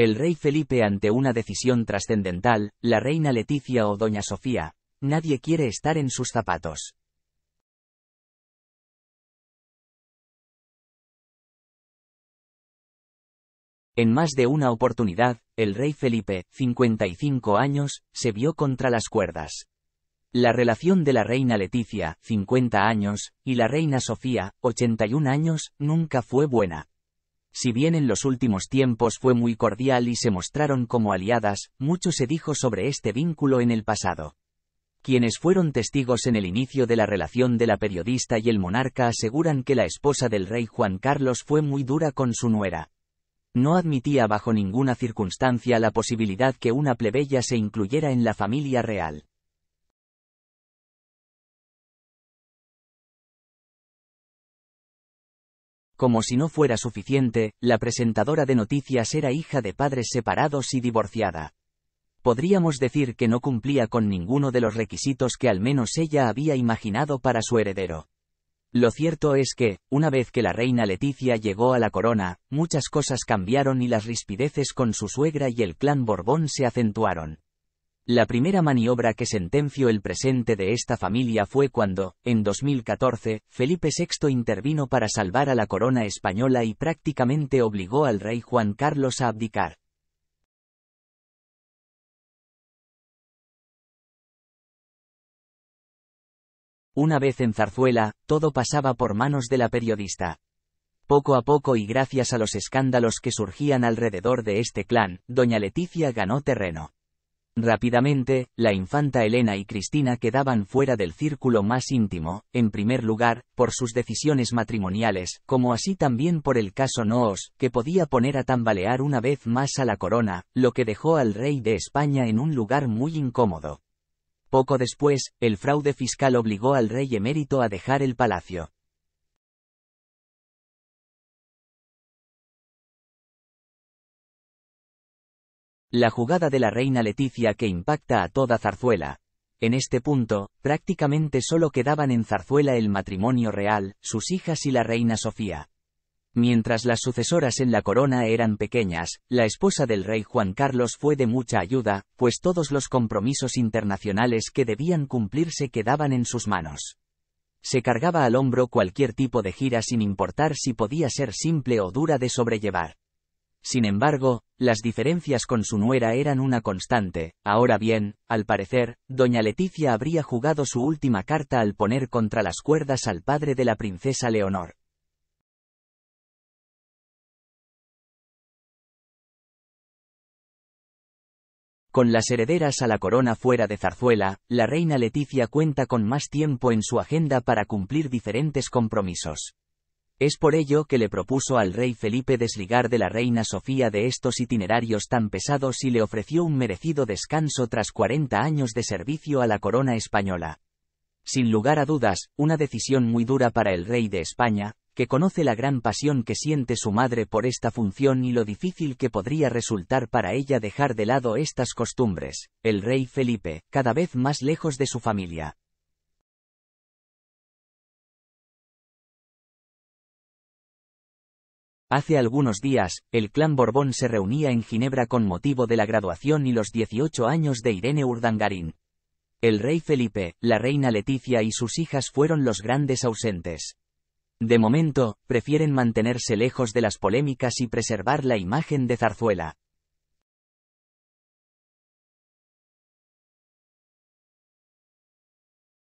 El rey Felipe ante una decisión trascendental, la reina Leticia o doña Sofía, nadie quiere estar en sus zapatos. En más de una oportunidad, el rey Felipe, 55 años, se vio contra las cuerdas. La relación de la reina Leticia, 50 años, y la reina Sofía, 81 años, nunca fue buena. Si bien en los últimos tiempos fue muy cordial y se mostraron como aliadas, mucho se dijo sobre este vínculo en el pasado. Quienes fueron testigos en el inicio de la relación de la periodista y el monarca aseguran que la esposa del rey Juan Carlos fue muy dura con su nuera. No admitía bajo ninguna circunstancia la posibilidad que una plebeya se incluyera en la familia real. Como si no fuera suficiente, la presentadora de noticias era hija de padres separados y divorciada. Podríamos decir que no cumplía con ninguno de los requisitos que al menos ella había imaginado para su heredero. Lo cierto es que, una vez que la reina Leticia llegó a la corona, muchas cosas cambiaron y las rispideces con su suegra y el clan Borbón se acentuaron. La primera maniobra que sentenció el presente de esta familia fue cuando, en 2014, Felipe VI intervino para salvar a la corona española y prácticamente obligó al rey Juan Carlos a abdicar. Una vez en Zarzuela, todo pasaba por manos de la periodista. Poco a poco y gracias a los escándalos que surgían alrededor de este clan, doña Leticia ganó terreno. Rápidamente, la infanta Elena y Cristina quedaban fuera del círculo más íntimo, en primer lugar, por sus decisiones matrimoniales, como así también por el caso Noos, que podía poner a tambalear una vez más a la corona, lo que dejó al rey de España en un lugar muy incómodo. Poco después, el fraude fiscal obligó al rey emérito a dejar el palacio. La jugada de la reina Leticia que impacta a toda Zarzuela. En este punto, prácticamente solo quedaban en Zarzuela el matrimonio real, sus hijas y la reina Sofía. Mientras las sucesoras en la corona eran pequeñas, la esposa del rey Juan Carlos fue de mucha ayuda, pues todos los compromisos internacionales que debían cumplirse quedaban en sus manos. Se cargaba al hombro cualquier tipo de gira sin importar si podía ser simple o dura de sobrellevar. Sin embargo, las diferencias con su nuera eran una constante. Ahora bien, al parecer, doña Leticia habría jugado su última carta al poner contra las cuerdas al padre de la princesa Leonor. Con las herederas a la corona fuera de Zarzuela, la reina Leticia cuenta con más tiempo en su agenda para cumplir diferentes compromisos. Es por ello que le propuso al rey Felipe desligar de la reina Sofía de estos itinerarios tan pesados y le ofreció un merecido descanso tras 40 años de servicio a la corona española. Sin lugar a dudas, una decisión muy dura para el rey de España, que conoce la gran pasión que siente su madre por esta función y lo difícil que podría resultar para ella dejar de lado estas costumbres, el rey Felipe, cada vez más lejos de su familia, Hace algunos días, el clan Borbón se reunía en Ginebra con motivo de la graduación y los 18 años de Irene Urdangarín. El rey Felipe, la reina Leticia y sus hijas fueron los grandes ausentes. De momento, prefieren mantenerse lejos de las polémicas y preservar la imagen de Zarzuela.